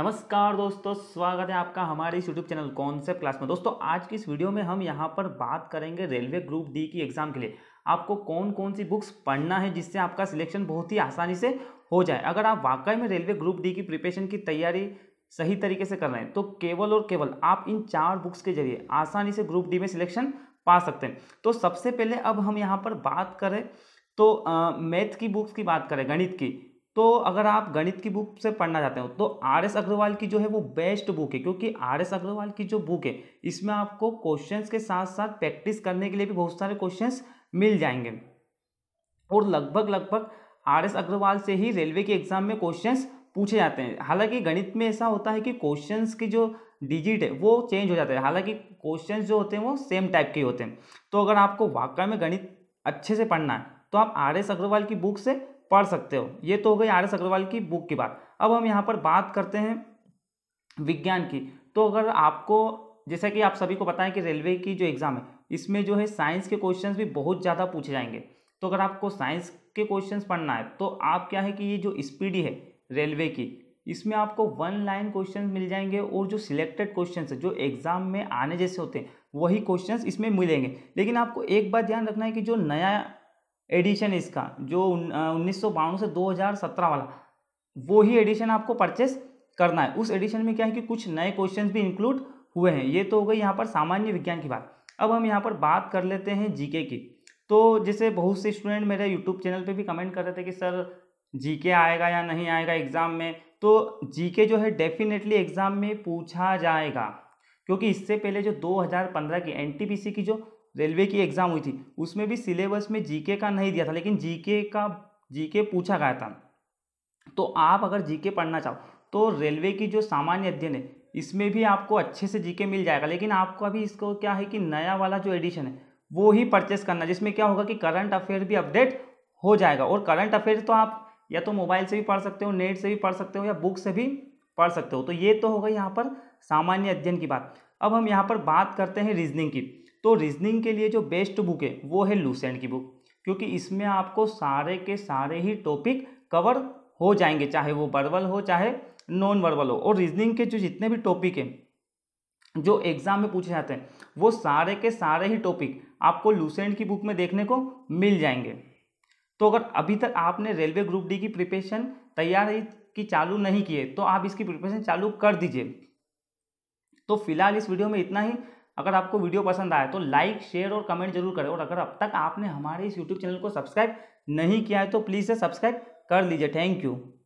नमस्कार दोस्तों स्वागत है आपका हमारे इस यूट्यूब चैनल कॉन्सेप्ट क्लास में दोस्तों आज की इस वीडियो में हम यहाँ पर बात करेंगे रेलवे ग्रुप डी की एग्ज़ाम के लिए आपको कौन कौन सी बुक्स पढ़ना है जिससे आपका सिलेक्शन बहुत ही आसानी से हो जाए अगर आप वाकई में रेलवे ग्रुप डी की प्रिपरेशन की तैयारी सही तरीके से कर रहे हैं तो केवल और केवल आप इन चार बुक्स के जरिए आसानी से ग्रुप डी में सिलेक्शन पा सकते हैं तो सबसे पहले अब हम यहाँ पर बात करें तो मैथ की बुक्स की बात करें गणित की तो अगर आप गणित की बुक से पढ़ना चाहते हो तो आर एस अग्रवाल की जो है वो बेस्ट बुक है क्योंकि आर एस अग्रवाल की जो बुक है इसमें आपको क्वेश्चंस के साथ साथ प्रैक्टिस करने के लिए भी बहुत सारे क्वेश्चंस मिल जाएंगे और लगभग लगभग आर एस अग्रवाल से ही रेलवे के एग्जाम में क्वेश्चंस पूछे जाते हैं हालांकि गणित में ऐसा होता है कि क्वेश्चन की जो डिजिट है वो चेंज हो जाता है हालांकि क्वेश्चन जो होते हैं वो सेम टाइप के होते हैं तो अगर आपको वाकई में गणित अच्छे से पढ़ना है तो आप आर एस अग्रवाल की बुक से पढ़ सकते हो ये तो हो गई आर एस अग्रवाल की बुक की बात अब हम यहाँ पर बात करते हैं विज्ञान की तो अगर आपको जैसा कि आप सभी को बताएं कि रेलवे की जो एग्ज़ाम है इसमें जो है साइंस के क्वेश्चंस भी बहुत ज़्यादा पूछे जाएंगे तो अगर आपको साइंस के क्वेश्चंस पढ़ना है तो आप क्या है कि ये जो स्पीडी है रेलवे की इसमें आपको वन लाइन क्वेश्चन मिल जाएंगे और जो सिलेक्टेड क्वेश्चन है जो एग्ज़ाम में आने जैसे होते हैं वही क्वेश्चन इसमें मिलेंगे लेकिन आपको एक बात ध्यान रखना है कि जो नया एडिशन इसका जो उन्नीस सौ से 2017 वाला वो ही एडिशन आपको परचेस करना है उस एडिशन में क्या है कि कुछ नए क्वेश्चन भी इंक्लूड हुए हैं ये तो हो गई यहाँ पर सामान्य विज्ञान की बात अब हम यहाँ पर बात कर लेते हैं जीके की तो जैसे बहुत से स्टूडेंट मेरे यूट्यूब चैनल पे भी कमेंट कर रहे थे कि सर जीके आएगा या नहीं आएगा एग्ज़ाम में तो जीके जो है डेफिनेटली एग्ज़ाम में पूछा जाएगा क्योंकि इससे पहले जो दो की एन की जो रेलवे की एग्ज़ाम हुई थी उसमें भी सिलेबस में जीके का नहीं दिया था लेकिन जीके का जीके पूछा गया था तो आप अगर जीके पढ़ना चाहो तो रेलवे की जो सामान्य अध्ययन है इसमें भी आपको अच्छे से जीके मिल जाएगा लेकिन आपको अभी इसको क्या है कि नया वाला जो एडिशन है वो ही परचेस करना जिसमें क्या होगा कि करंट अफेयर भी अपडेट हो जाएगा और करंट अफेयर तो आप या तो मोबाइल से भी पढ़ सकते हो नेट से भी पढ़ सकते हो या बुक से भी पढ़ सकते हो तो ये तो होगा यहाँ पर सामान्य अध्ययन की बात अब हम यहाँ पर बात करते हैं रीजनिंग की तो रीजनिंग के लिए जो बेस्ट बुक है वो है लूसेंट की बुक क्योंकि इसमें आपको सारे के सारे ही टॉपिक कवर हो जाएंगे चाहे वो वर्बल हो चाहे नॉन वर्बल हो और रीजनिंग के जो जितने भी टॉपिक हैं जो एग्ज़ाम में पूछे जाते हैं वो सारे के सारे ही टॉपिक आपको लूसेंट की बुक में देखने को मिल जाएंगे तो अगर अभी तक आपने रेलवे ग्रुप डी की प्रिपरेशन तैयारी की चालू नहीं की है तो आप इसकी प्रिपरेशन चालू कर दीजिए तो फिलहाल इस वीडियो में इतना ही अगर आपको वीडियो पसंद आए तो लाइक शेयर और कमेंट जरूर करें और अगर अब तक आपने हमारे इस यूट्यूब चैनल को सब्सक्राइब नहीं किया है तो प्लीज़ सब्सक्राइब कर लीजिए थैंक यू